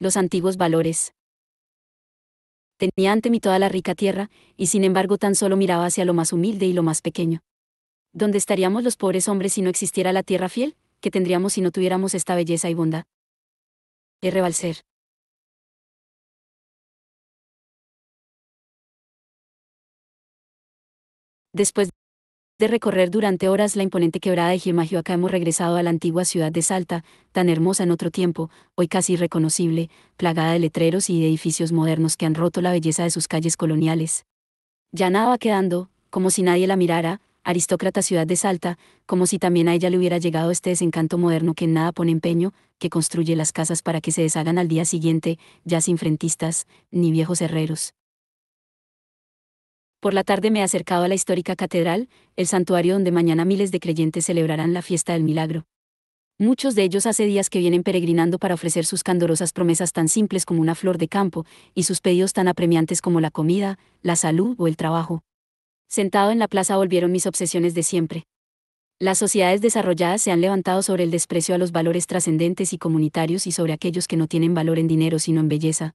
los antiguos valores. Tenía ante mí toda la rica tierra, y sin embargo tan solo miraba hacia lo más humilde y lo más pequeño. ¿Dónde estaríamos los pobres hombres si no existiera la tierra fiel, que tendríamos si no tuviéramos esta belleza y bondad? E. R. Balser. Después de recorrer durante horas la imponente quebrada de acá hemos regresado a la antigua ciudad de Salta, tan hermosa en otro tiempo, hoy casi irreconocible, plagada de letreros y edificios modernos que han roto la belleza de sus calles coloniales. Ya nada va quedando, como si nadie la mirara, aristócrata ciudad de Salta, como si también a ella le hubiera llegado este desencanto moderno que en nada pone empeño, que construye las casas para que se deshagan al día siguiente, ya sin frentistas, ni viejos herreros. Por la tarde me he acercado a la histórica catedral, el santuario donde mañana miles de creyentes celebrarán la fiesta del milagro. Muchos de ellos hace días que vienen peregrinando para ofrecer sus candorosas promesas tan simples como una flor de campo, y sus pedidos tan apremiantes como la comida, la salud o el trabajo. Sentado en la plaza volvieron mis obsesiones de siempre. Las sociedades desarrolladas se han levantado sobre el desprecio a los valores trascendentes y comunitarios y sobre aquellos que no tienen valor en dinero sino en belleza.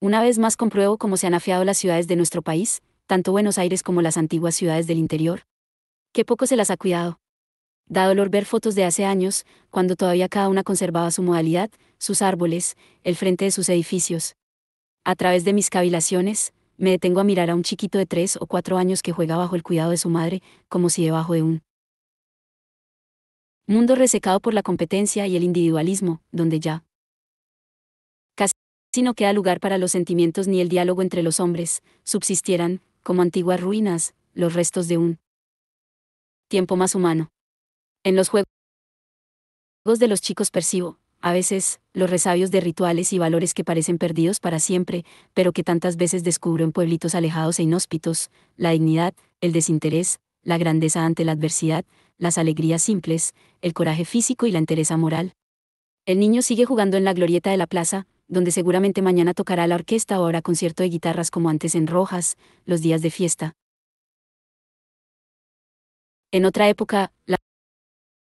Una vez más compruebo cómo se han afiado las ciudades de nuestro país, tanto Buenos Aires como las antiguas ciudades del interior. Qué poco se las ha cuidado. Da dolor ver fotos de hace años, cuando todavía cada una conservaba su modalidad, sus árboles, el frente de sus edificios. A través de mis cavilaciones, me detengo a mirar a un chiquito de tres o cuatro años que juega bajo el cuidado de su madre, como si debajo de un mundo resecado por la competencia y el individualismo, donde ya casi no queda lugar para los sentimientos ni el diálogo entre los hombres, subsistieran, como antiguas ruinas, los restos de un tiempo más humano. En los juegos de los chicos percibo, a veces, los resabios de rituales y valores que parecen perdidos para siempre, pero que tantas veces descubro en pueblitos alejados e inhóspitos, la dignidad, el desinterés, la grandeza ante la adversidad, las alegrías simples, el coraje físico y la entereza moral. El niño sigue jugando en la glorieta de la plaza, donde seguramente mañana tocará la orquesta o habrá concierto de guitarras como antes en Rojas, los días de fiesta. En otra época, la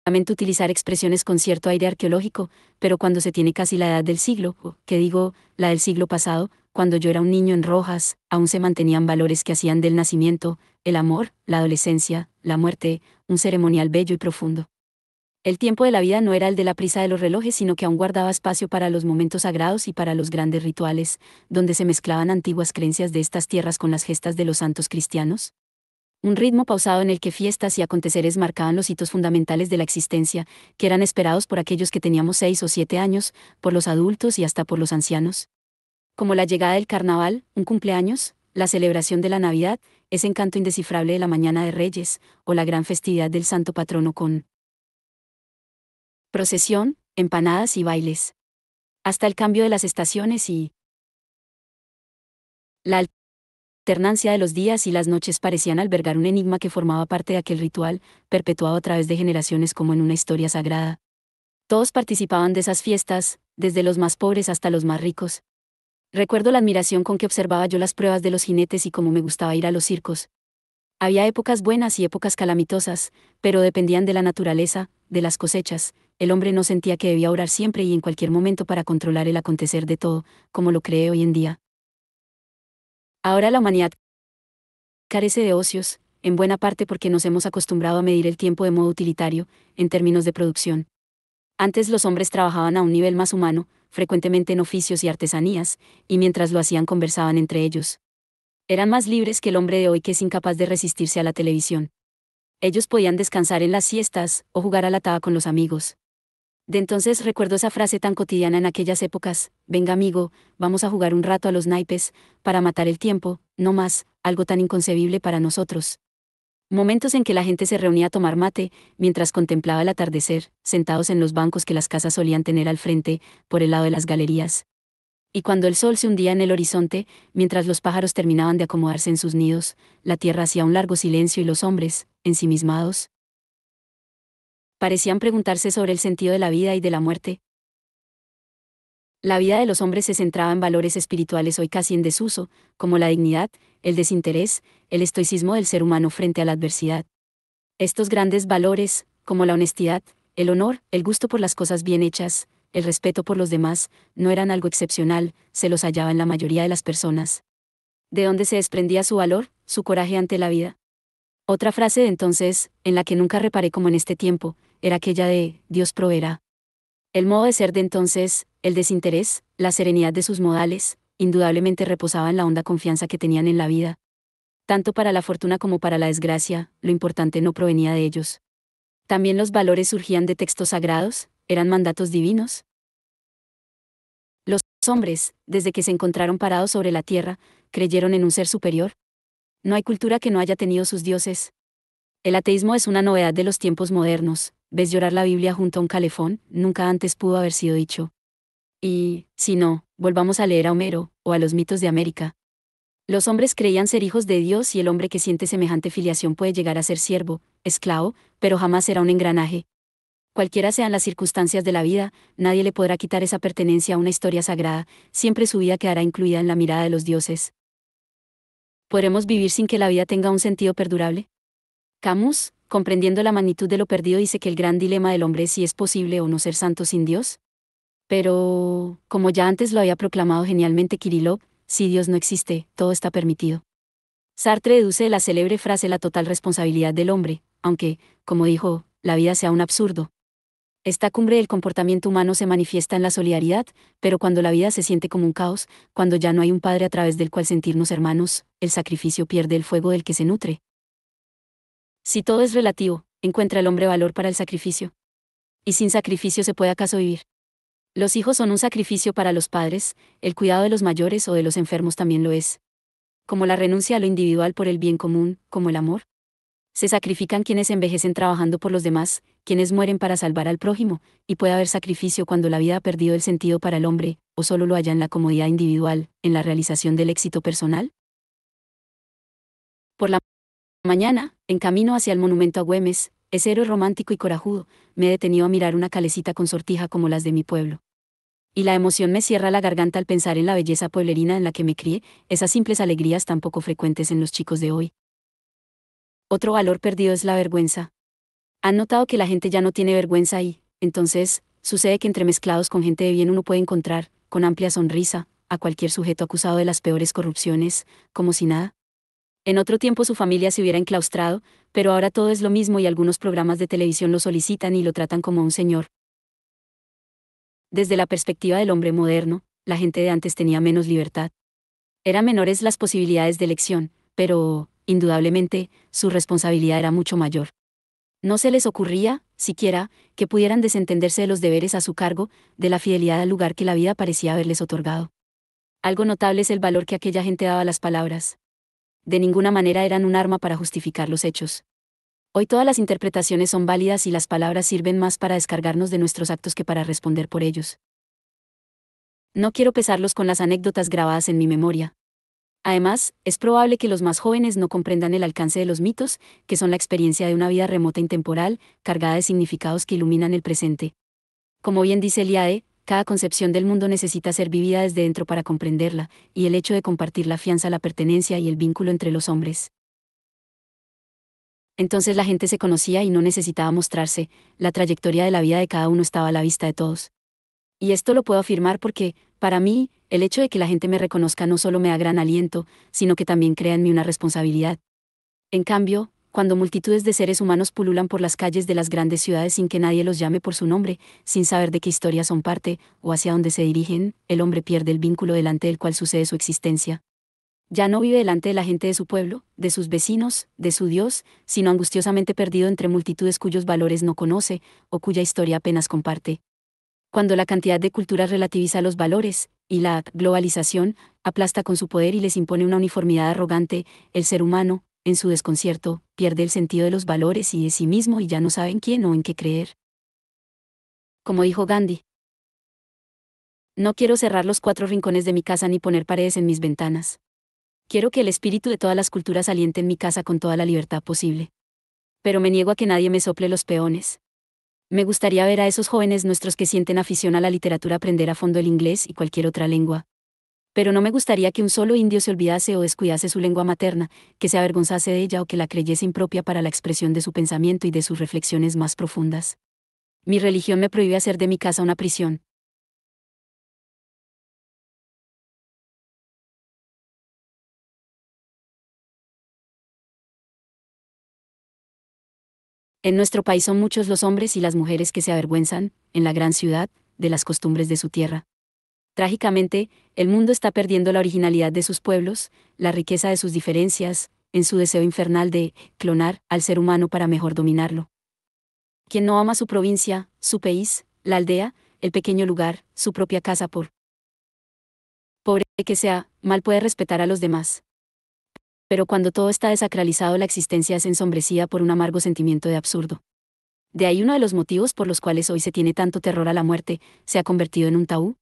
lamento utilizar expresiones con cierto aire arqueológico, pero cuando se tiene casi la edad del siglo, que digo, la del siglo pasado, cuando yo era un niño en Rojas, aún se mantenían valores que hacían del nacimiento, el amor, la adolescencia, la muerte, un ceremonial bello y profundo. El tiempo de la vida no era el de la prisa de los relojes, sino que aún guardaba espacio para los momentos sagrados y para los grandes rituales, donde se mezclaban antiguas creencias de estas tierras con las gestas de los santos cristianos. Un ritmo pausado en el que fiestas y aconteceres marcaban los hitos fundamentales de la existencia, que eran esperados por aquellos que teníamos seis o siete años, por los adultos y hasta por los ancianos. Como la llegada del carnaval, un cumpleaños, la celebración de la Navidad, ese encanto indescifrable de la Mañana de Reyes, o la gran festividad del Santo Patrono con procesión, empanadas y bailes. Hasta el cambio de las estaciones y... La alternancia de los días y las noches parecían albergar un enigma que formaba parte de aquel ritual, perpetuado a través de generaciones como en una historia sagrada. Todos participaban de esas fiestas, desde los más pobres hasta los más ricos. Recuerdo la admiración con que observaba yo las pruebas de los jinetes y cómo me gustaba ir a los circos. Había épocas buenas y épocas calamitosas, pero dependían de la naturaleza, de las cosechas, el hombre no sentía que debía orar siempre y en cualquier momento para controlar el acontecer de todo, como lo cree hoy en día. Ahora la humanidad carece de ocios, en buena parte porque nos hemos acostumbrado a medir el tiempo de modo utilitario, en términos de producción. Antes los hombres trabajaban a un nivel más humano, frecuentemente en oficios y artesanías, y mientras lo hacían conversaban entre ellos. Eran más libres que el hombre de hoy que es incapaz de resistirse a la televisión. Ellos podían descansar en las siestas, o jugar a la taba con los amigos. De entonces recuerdo esa frase tan cotidiana en aquellas épocas, venga amigo, vamos a jugar un rato a los naipes, para matar el tiempo, no más, algo tan inconcebible para nosotros. Momentos en que la gente se reunía a tomar mate, mientras contemplaba el atardecer, sentados en los bancos que las casas solían tener al frente, por el lado de las galerías. Y cuando el sol se hundía en el horizonte, mientras los pájaros terminaban de acomodarse en sus nidos, la tierra hacía un largo silencio y los hombres, ensimismados, parecían preguntarse sobre el sentido de la vida y de la muerte. La vida de los hombres se centraba en valores espirituales hoy casi en desuso, como la dignidad, el desinterés, el estoicismo del ser humano frente a la adversidad. Estos grandes valores, como la honestidad, el honor, el gusto por las cosas bien hechas, el respeto por los demás, no eran algo excepcional, se los hallaba en la mayoría de las personas. ¿De dónde se desprendía su valor, su coraje ante la vida? Otra frase de entonces, en la que nunca reparé como en este tiempo, era aquella de, Dios proveerá. El modo de ser de entonces, el desinterés, la serenidad de sus modales, indudablemente reposaban en la honda confianza que tenían en la vida. Tanto para la fortuna como para la desgracia, lo importante no provenía de ellos. También los valores surgían de textos sagrados, eran mandatos divinos. Los hombres, desde que se encontraron parados sobre la tierra, creyeron en un ser superior. No hay cultura que no haya tenido sus dioses. El ateísmo es una novedad de los tiempos modernos, ves llorar la Biblia junto a un calefón, nunca antes pudo haber sido dicho. Y, si no, volvamos a leer a Homero, o a los mitos de América. Los hombres creían ser hijos de Dios y el hombre que siente semejante filiación puede llegar a ser siervo, esclavo, pero jamás será un engranaje. Cualquiera sean las circunstancias de la vida, nadie le podrá quitar esa pertenencia a una historia sagrada, siempre su vida quedará incluida en la mirada de los dioses. ¿Podremos vivir sin que la vida tenga un sentido perdurable? Camus, comprendiendo la magnitud de lo perdido, dice que el gran dilema del hombre es si es posible o no ser santo sin Dios. Pero, como ya antes lo había proclamado genialmente Kirillov, si Dios no existe, todo está permitido. Sartre deduce de la célebre frase la total responsabilidad del hombre, aunque, como dijo, la vida sea un absurdo. Esta cumbre del comportamiento humano se manifiesta en la solidaridad, pero cuando la vida se siente como un caos, cuando ya no hay un padre a través del cual sentirnos hermanos, el sacrificio pierde el fuego del que se nutre. Si todo es relativo, encuentra el hombre valor para el sacrificio. Y sin sacrificio se puede acaso vivir. Los hijos son un sacrificio para los padres, el cuidado de los mayores o de los enfermos también lo es. Como la renuncia a lo individual por el bien común, como el amor. Se sacrifican quienes envejecen trabajando por los demás, quienes mueren para salvar al prójimo, y puede haber sacrificio cuando la vida ha perdido el sentido para el hombre, o solo lo haya en la comodidad individual, en la realización del éxito personal. Por la Mañana, en camino hacia el monumento a Güemes, ese héroe romántico y corajudo, me he detenido a mirar una calecita con sortija como las de mi pueblo. Y la emoción me cierra la garganta al pensar en la belleza pueblerina en la que me crié, esas simples alegrías tan poco frecuentes en los chicos de hoy. Otro valor perdido es la vergüenza. Han notado que la gente ya no tiene vergüenza y, entonces, sucede que entremezclados con gente de bien uno puede encontrar, con amplia sonrisa, a cualquier sujeto acusado de las peores corrupciones, como si nada, en otro tiempo su familia se hubiera enclaustrado, pero ahora todo es lo mismo y algunos programas de televisión lo solicitan y lo tratan como un señor. Desde la perspectiva del hombre moderno, la gente de antes tenía menos libertad. Eran menores las posibilidades de elección, pero, indudablemente, su responsabilidad era mucho mayor. No se les ocurría, siquiera, que pudieran desentenderse de los deberes a su cargo, de la fidelidad al lugar que la vida parecía haberles otorgado. Algo notable es el valor que aquella gente daba a las palabras de ninguna manera eran un arma para justificar los hechos. Hoy todas las interpretaciones son válidas y las palabras sirven más para descargarnos de nuestros actos que para responder por ellos. No quiero pesarlos con las anécdotas grabadas en mi memoria. Además, es probable que los más jóvenes no comprendan el alcance de los mitos, que son la experiencia de una vida remota e intemporal, cargada de significados que iluminan el presente. Como bien dice Eliade, cada concepción del mundo necesita ser vivida desde dentro para comprenderla, y el hecho de compartir la fianza, la pertenencia y el vínculo entre los hombres. Entonces la gente se conocía y no necesitaba mostrarse, la trayectoria de la vida de cada uno estaba a la vista de todos. Y esto lo puedo afirmar porque, para mí, el hecho de que la gente me reconozca no solo me da gran aliento, sino que también crea en mí una responsabilidad. En cambio, cuando multitudes de seres humanos pululan por las calles de las grandes ciudades sin que nadie los llame por su nombre, sin saber de qué historia son parte, o hacia dónde se dirigen, el hombre pierde el vínculo delante del cual sucede su existencia. Ya no vive delante de la gente de su pueblo, de sus vecinos, de su Dios, sino angustiosamente perdido entre multitudes cuyos valores no conoce, o cuya historia apenas comparte. Cuando la cantidad de culturas relativiza los valores, y la globalización, aplasta con su poder y les impone una uniformidad arrogante, el ser humano, en su desconcierto, pierde el sentido de los valores y de sí mismo y ya no sabe en quién o en qué creer. Como dijo Gandhi, no quiero cerrar los cuatro rincones de mi casa ni poner paredes en mis ventanas. Quiero que el espíritu de todas las culturas aliente en mi casa con toda la libertad posible. Pero me niego a que nadie me sople los peones. Me gustaría ver a esos jóvenes nuestros que sienten afición a la literatura aprender a fondo el inglés y cualquier otra lengua, pero no me gustaría que un solo indio se olvidase o descuidase su lengua materna, que se avergonzase de ella o que la creyese impropia para la expresión de su pensamiento y de sus reflexiones más profundas. Mi religión me prohíbe hacer de mi casa una prisión. En nuestro país son muchos los hombres y las mujeres que se avergüenzan, en la gran ciudad, de las costumbres de su tierra. Trágicamente, el mundo está perdiendo la originalidad de sus pueblos, la riqueza de sus diferencias, en su deseo infernal de clonar al ser humano para mejor dominarlo. Quien no ama su provincia, su país, la aldea, el pequeño lugar, su propia casa por pobre que sea, mal puede respetar a los demás. Pero cuando todo está desacralizado la existencia es ensombrecida por un amargo sentimiento de absurdo. De ahí uno de los motivos por los cuales hoy se tiene tanto terror a la muerte, se ha convertido en un tabú,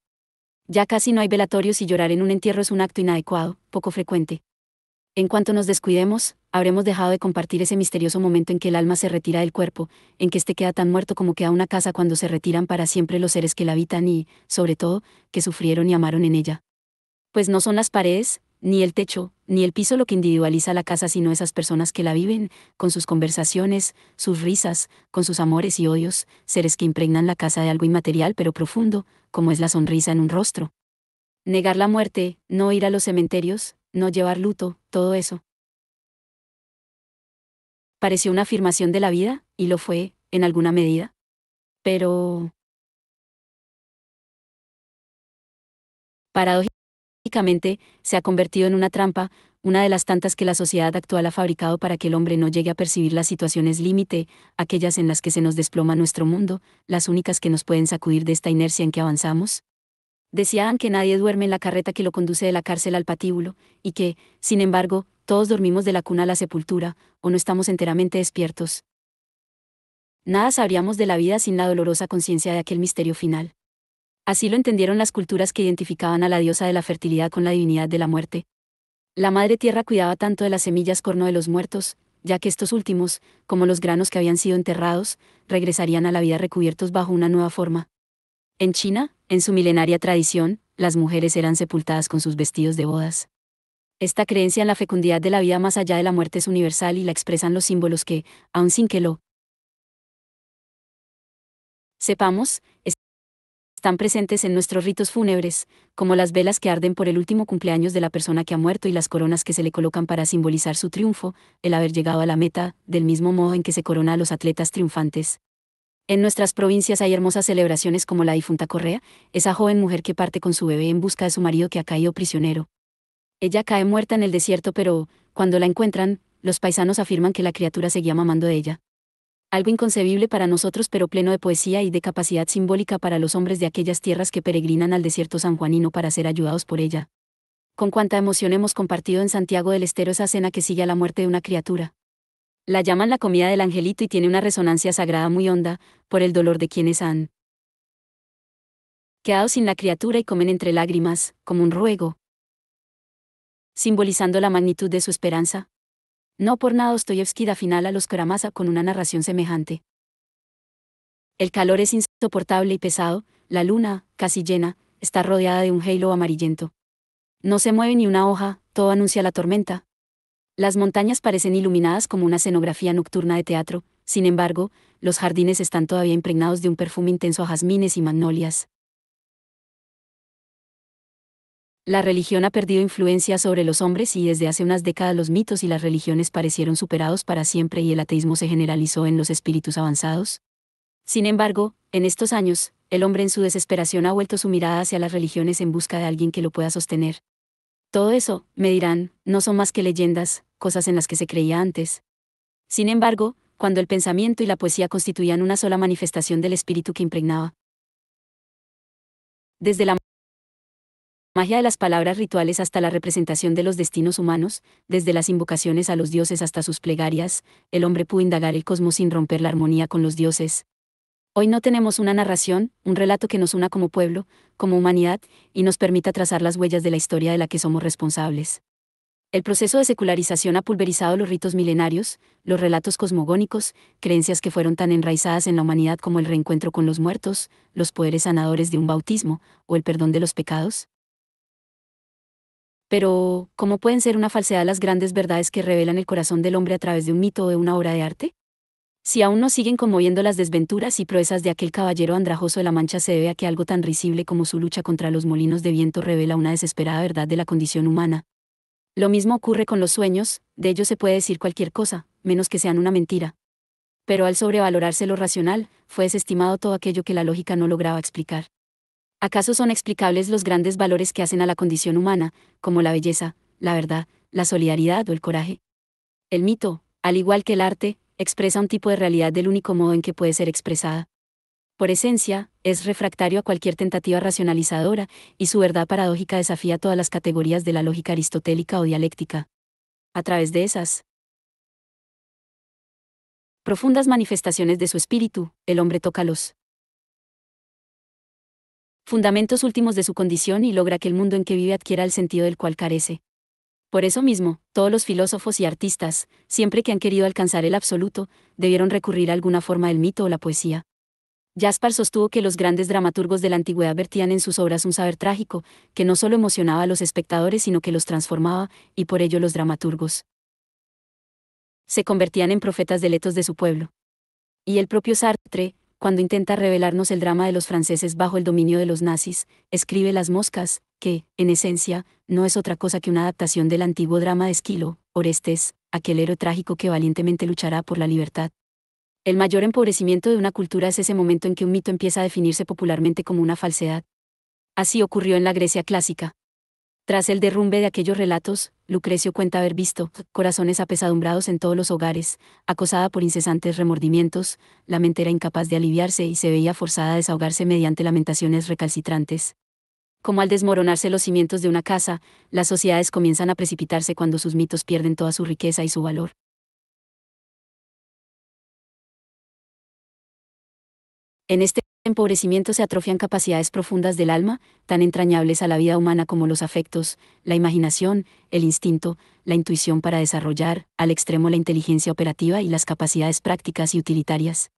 ya casi no hay velatorios y llorar en un entierro es un acto inadecuado, poco frecuente. En cuanto nos descuidemos, habremos dejado de compartir ese misterioso momento en que el alma se retira del cuerpo, en que éste queda tan muerto como queda una casa cuando se retiran para siempre los seres que la habitan y, sobre todo, que sufrieron y amaron en ella. Pues no son las paredes, ni el techo, ni el piso lo que individualiza la casa, sino esas personas que la viven, con sus conversaciones, sus risas, con sus amores y odios, seres que impregnan la casa de algo inmaterial pero profundo, como es la sonrisa en un rostro. Negar la muerte, no ir a los cementerios, no llevar luto, todo eso. Pareció una afirmación de la vida, y lo fue, en alguna medida. Pero... Paradójicamente, se ha convertido en una trampa, una de las tantas que la sociedad actual ha fabricado para que el hombre no llegue a percibir las situaciones límite, aquellas en las que se nos desploma nuestro mundo, las únicas que nos pueden sacudir de esta inercia en que avanzamos. Decían que nadie duerme en la carreta que lo conduce de la cárcel al patíbulo, y que, sin embargo, todos dormimos de la cuna a la sepultura, o no estamos enteramente despiertos. Nada sabríamos de la vida sin la dolorosa conciencia de aquel misterio final. Así lo entendieron las culturas que identificaban a la diosa de la fertilidad con la divinidad de la muerte. La madre tierra cuidaba tanto de las semillas corno de los muertos, ya que estos últimos, como los granos que habían sido enterrados, regresarían a la vida recubiertos bajo una nueva forma. En China, en su milenaria tradición, las mujeres eran sepultadas con sus vestidos de bodas. Esta creencia en la fecundidad de la vida más allá de la muerte es universal y la expresan los símbolos que, aun sin que lo sepamos, están presentes en nuestros ritos fúnebres, como las velas que arden por el último cumpleaños de la persona que ha muerto y las coronas que se le colocan para simbolizar su triunfo, el haber llegado a la meta, del mismo modo en que se corona a los atletas triunfantes. En nuestras provincias hay hermosas celebraciones como la difunta Correa, esa joven mujer que parte con su bebé en busca de su marido que ha caído prisionero. Ella cae muerta en el desierto pero, cuando la encuentran, los paisanos afirman que la criatura seguía mamando de ella algo inconcebible para nosotros pero pleno de poesía y de capacidad simbólica para los hombres de aquellas tierras que peregrinan al desierto sanjuanino para ser ayudados por ella. Con cuánta emoción hemos compartido en Santiago del Estero esa cena que sigue a la muerte de una criatura. La llaman la comida del angelito y tiene una resonancia sagrada muy honda, por el dolor de quienes han quedado sin la criatura y comen entre lágrimas, como un ruego, simbolizando la magnitud de su esperanza. No por nada Dostoyevsky da final a los Karamazov con una narración semejante. El calor es insoportable y pesado, la luna, casi llena, está rodeada de un halo amarillento. No se mueve ni una hoja, todo anuncia la tormenta. Las montañas parecen iluminadas como una escenografía nocturna de teatro, sin embargo, los jardines están todavía impregnados de un perfume intenso a jazmines y magnolias. La religión ha perdido influencia sobre los hombres y desde hace unas décadas los mitos y las religiones parecieron superados para siempre y el ateísmo se generalizó en los espíritus avanzados. Sin embargo, en estos años, el hombre en su desesperación ha vuelto su mirada hacia las religiones en busca de alguien que lo pueda sostener. Todo eso, me dirán, no son más que leyendas, cosas en las que se creía antes. Sin embargo, cuando el pensamiento y la poesía constituían una sola manifestación del espíritu que impregnaba. Desde la magia de las palabras rituales hasta la representación de los destinos humanos, desde las invocaciones a los dioses hasta sus plegarias, el hombre pudo indagar el cosmos sin romper la armonía con los dioses. Hoy no tenemos una narración, un relato que nos una como pueblo, como humanidad, y nos permita trazar las huellas de la historia de la que somos responsables. El proceso de secularización ha pulverizado los ritos milenarios, los relatos cosmogónicos, creencias que fueron tan enraizadas en la humanidad como el reencuentro con los muertos, los poderes sanadores de un bautismo, o el perdón de los pecados, pero, ¿cómo pueden ser una falsedad las grandes verdades que revelan el corazón del hombre a través de un mito o de una obra de arte? Si aún nos siguen conmoviendo las desventuras y proezas de aquel caballero andrajoso de la Mancha se debe a que algo tan risible como su lucha contra los molinos de viento revela una desesperada verdad de la condición humana. Lo mismo ocurre con los sueños, de ellos se puede decir cualquier cosa, menos que sean una mentira. Pero al sobrevalorarse lo racional, fue desestimado todo aquello que la lógica no lograba explicar. ¿Acaso son explicables los grandes valores que hacen a la condición humana, como la belleza, la verdad, la solidaridad o el coraje? El mito, al igual que el arte, expresa un tipo de realidad del único modo en que puede ser expresada. Por esencia, es refractario a cualquier tentativa racionalizadora, y su verdad paradójica desafía todas las categorías de la lógica aristotélica o dialéctica. A través de esas profundas manifestaciones de su espíritu, el hombre toca los fundamentos últimos de su condición y logra que el mundo en que vive adquiera el sentido del cual carece. Por eso mismo, todos los filósofos y artistas, siempre que han querido alcanzar el absoluto, debieron recurrir a alguna forma del mito o la poesía. Jaspar sostuvo que los grandes dramaturgos de la antigüedad vertían en sus obras un saber trágico, que no solo emocionaba a los espectadores, sino que los transformaba, y por ello los dramaturgos se convertían en profetas deletos de su pueblo. Y el propio Sartre, cuando intenta revelarnos el drama de los franceses bajo el dominio de los nazis, escribe Las Moscas, que, en esencia, no es otra cosa que una adaptación del antiguo drama de Esquilo, Orestes, aquel héroe trágico que valientemente luchará por la libertad. El mayor empobrecimiento de una cultura es ese momento en que un mito empieza a definirse popularmente como una falsedad. Así ocurrió en la Grecia clásica, tras el derrumbe de aquellos relatos, Lucrecio cuenta haber visto corazones apesadumbrados en todos los hogares, acosada por incesantes remordimientos, la mente era incapaz de aliviarse y se veía forzada a desahogarse mediante lamentaciones recalcitrantes. Como al desmoronarse los cimientos de una casa, las sociedades comienzan a precipitarse cuando sus mitos pierden toda su riqueza y su valor. En este empobrecimiento se atrofian capacidades profundas del alma, tan entrañables a la vida humana como los afectos, la imaginación, el instinto, la intuición para desarrollar, al extremo la inteligencia operativa y las capacidades prácticas y utilitarias.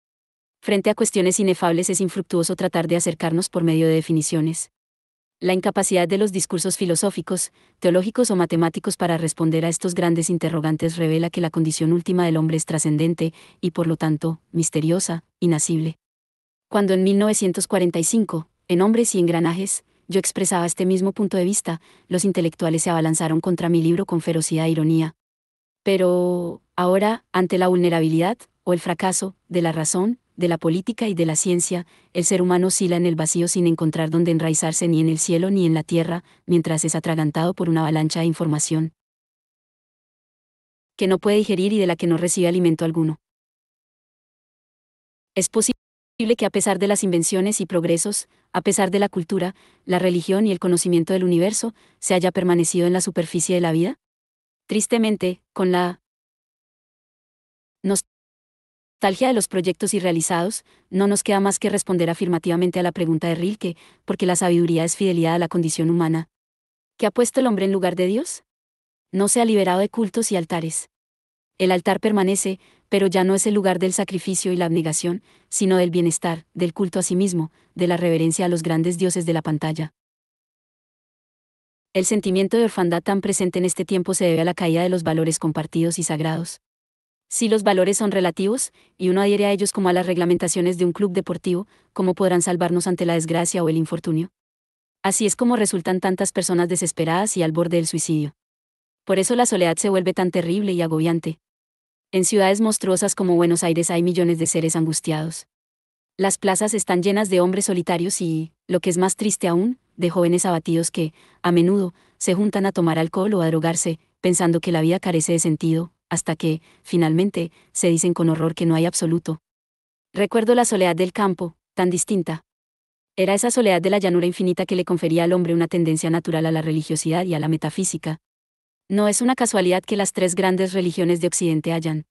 Frente a cuestiones inefables es infructuoso tratar de acercarnos por medio de definiciones. La incapacidad de los discursos filosóficos, teológicos o matemáticos para responder a estos grandes interrogantes revela que la condición última del hombre es trascendente, y por lo tanto, misteriosa, inacible. Cuando en 1945, en Hombres y Engranajes, yo expresaba este mismo punto de vista, los intelectuales se abalanzaron contra mi libro con ferocidad e ironía. Pero, ahora, ante la vulnerabilidad, o el fracaso, de la razón, de la política y de la ciencia, el ser humano oscila en el vacío sin encontrar dónde enraizarse ni en el cielo ni en la tierra, mientras es atragantado por una avalancha de información que no puede digerir y de la que no recibe alimento alguno. Es posible que a pesar de las invenciones y progresos, a pesar de la cultura, la religión y el conocimiento del universo, se haya permanecido en la superficie de la vida? Tristemente, con la nostalgia de los proyectos irrealizados, no nos queda más que responder afirmativamente a la pregunta de Rilke, porque la sabiduría es fidelidad a la condición humana. ¿Qué ha puesto el hombre en lugar de Dios? No se ha liberado de cultos y altares. El altar permanece, pero ya no es el lugar del sacrificio y la abnegación, sino del bienestar, del culto a sí mismo, de la reverencia a los grandes dioses de la pantalla. El sentimiento de orfandad tan presente en este tiempo se debe a la caída de los valores compartidos y sagrados. Si los valores son relativos, y uno adhiere a ellos como a las reglamentaciones de un club deportivo, ¿cómo podrán salvarnos ante la desgracia o el infortunio? Así es como resultan tantas personas desesperadas y al borde del suicidio. Por eso la soledad se vuelve tan terrible y agobiante, en ciudades monstruosas como Buenos Aires hay millones de seres angustiados. Las plazas están llenas de hombres solitarios y, lo que es más triste aún, de jóvenes abatidos que, a menudo, se juntan a tomar alcohol o a drogarse, pensando que la vida carece de sentido, hasta que, finalmente, se dicen con horror que no hay absoluto. Recuerdo la soledad del campo, tan distinta. Era esa soledad de la llanura infinita que le confería al hombre una tendencia natural a la religiosidad y a la metafísica, no es una casualidad que las tres grandes religiones de Occidente hayan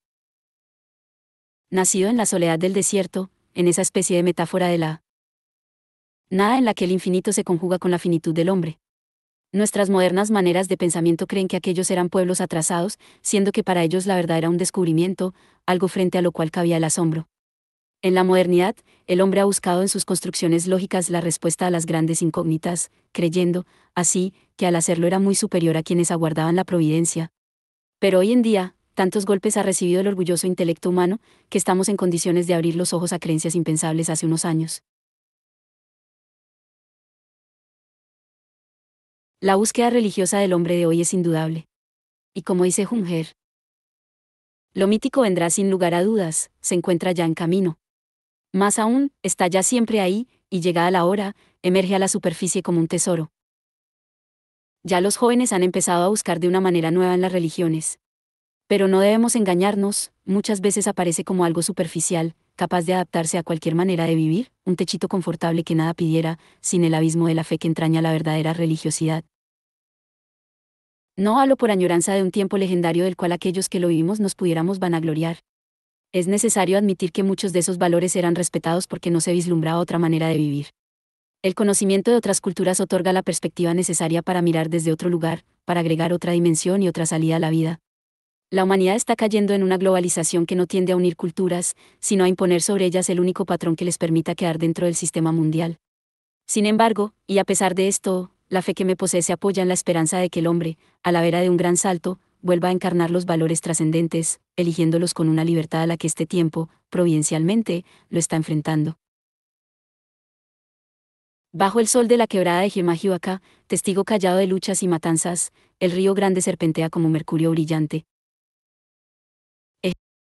nacido en la soledad del desierto, en esa especie de metáfora de la nada en la que el infinito se conjuga con la finitud del hombre. Nuestras modernas maneras de pensamiento creen que aquellos eran pueblos atrasados, siendo que para ellos la verdad era un descubrimiento, algo frente a lo cual cabía el asombro. En la modernidad, el hombre ha buscado en sus construcciones lógicas la respuesta a las grandes incógnitas, creyendo, así, que al hacerlo era muy superior a quienes aguardaban la providencia. Pero hoy en día, tantos golpes ha recibido el orgulloso intelecto humano, que estamos en condiciones de abrir los ojos a creencias impensables hace unos años. La búsqueda religiosa del hombre de hoy es indudable. Y como dice Junger, lo mítico vendrá sin lugar a dudas, se encuentra ya en camino más aún, está ya siempre ahí, y llegada la hora, emerge a la superficie como un tesoro. Ya los jóvenes han empezado a buscar de una manera nueva en las religiones. Pero no debemos engañarnos, muchas veces aparece como algo superficial, capaz de adaptarse a cualquier manera de vivir, un techito confortable que nada pidiera, sin el abismo de la fe que entraña la verdadera religiosidad. No hablo por añoranza de un tiempo legendario del cual aquellos que lo vivimos nos pudiéramos vanagloriar, es necesario admitir que muchos de esos valores eran respetados porque no se vislumbraba otra manera de vivir. El conocimiento de otras culturas otorga la perspectiva necesaria para mirar desde otro lugar, para agregar otra dimensión y otra salida a la vida. La humanidad está cayendo en una globalización que no tiende a unir culturas, sino a imponer sobre ellas el único patrón que les permita quedar dentro del sistema mundial. Sin embargo, y a pesar de esto, la fe que me posee se apoya en la esperanza de que el hombre, a la vera de un gran salto, vuelva a encarnar los valores trascendentes, eligiéndolos con una libertad a la que este tiempo, providencialmente, lo está enfrentando. Bajo el sol de la quebrada de Jemajivaca, testigo callado de luchas y matanzas, el río Grande serpentea como mercurio brillante.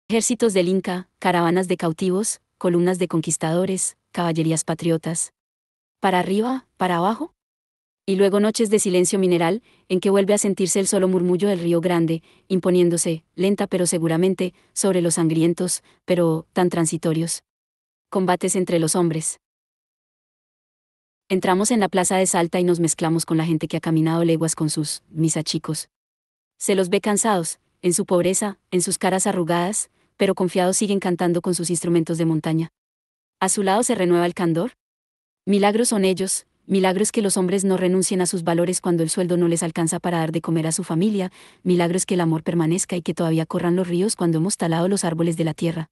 Ejércitos del Inca, caravanas de cautivos, columnas de conquistadores, caballerías patriotas. Para arriba, para abajo, y luego noches de silencio mineral, en que vuelve a sentirse el solo murmullo del río grande, imponiéndose, lenta pero seguramente, sobre los sangrientos, pero tan transitorios. Combates entre los hombres. Entramos en la plaza de Salta y nos mezclamos con la gente que ha caminado leguas con sus misachicos. Se los ve cansados, en su pobreza, en sus caras arrugadas, pero confiados siguen cantando con sus instrumentos de montaña. A su lado se renueva el candor. Milagros son ellos, Milagro es que los hombres no renuncien a sus valores cuando el sueldo no les alcanza para dar de comer a su familia, milagro es que el amor permanezca y que todavía corran los ríos cuando hemos talado los árboles de la tierra.